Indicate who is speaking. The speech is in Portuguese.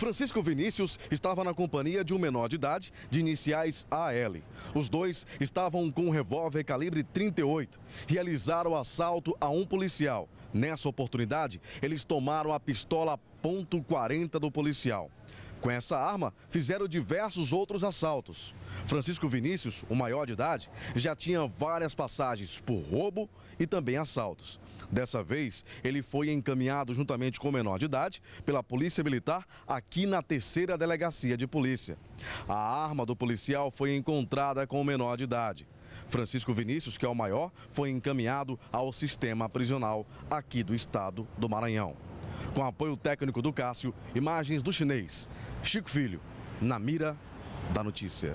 Speaker 1: Francisco Vinícius estava na companhia de um menor de idade de iniciais AL. Os dois estavam com um revólver calibre 38. Realizaram o assalto a um policial. Nessa oportunidade, eles tomaram a pistola .40 do policial. Com essa arma, fizeram diversos outros assaltos. Francisco Vinícius, o maior de idade, já tinha várias passagens por roubo e também assaltos. Dessa vez, ele foi encaminhado juntamente com o menor de idade pela Polícia Militar aqui na terceira delegacia de polícia. A arma do policial foi encontrada com o menor de idade. Francisco Vinícius, que é o maior, foi encaminhado ao sistema prisional aqui do estado do Maranhão. Com apoio técnico do Cássio, imagens do chinês. Chico Filho, na mira da notícia.